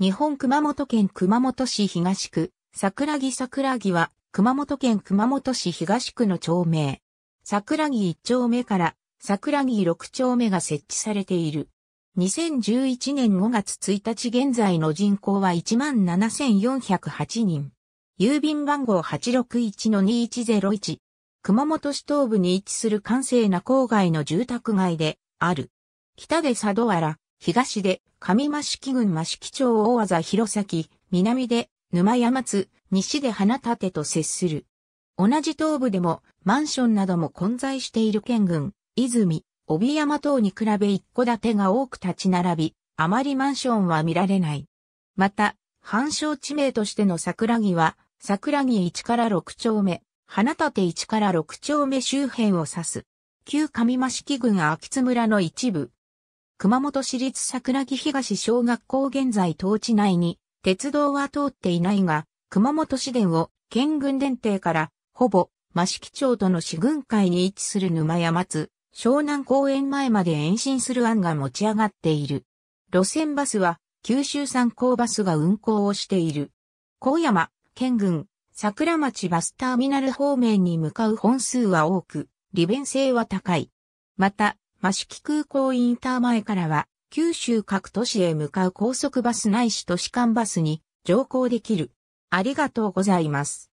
日本熊本県熊本市東区、桜木桜木は、熊本県熊本市東区の町名。桜木1丁目から桜木6丁目が設置されている。2011年5月1日現在の人口は17,408人。郵便番号861-2101。熊本市東部に位置する閑静な郊外の住宅街である。北で佐渡原、東で上益城郡益城町大技弘前、南で沼山津、西で花立と接する。同じ東部でもマンションなども混在している県群、泉、帯山等に比べ一戸建てが多く立ち並び、あまりマンションは見られない。また、繁昌地名としての桜木は、桜木1から6丁目、花立1から6丁目周辺を指す。旧上益城郡秋津村の一部、熊本市立桜木東小学校現在当地内に、鉄道は通っていないが、熊本市電を県軍電停から、ほぼ、益城町との市軍会に位置する沼や松、湘南公園前まで延伸する案が持ち上がっている。路線バスは、九州産高バスが運行をしている。高山、県軍、桜町バスターミナル方面に向かう本数は多く、利便性は高い。また、益城空港インター前からは、九州各都市へ向かう高速バスないし都市間バスに乗降できる。ありがとうございます。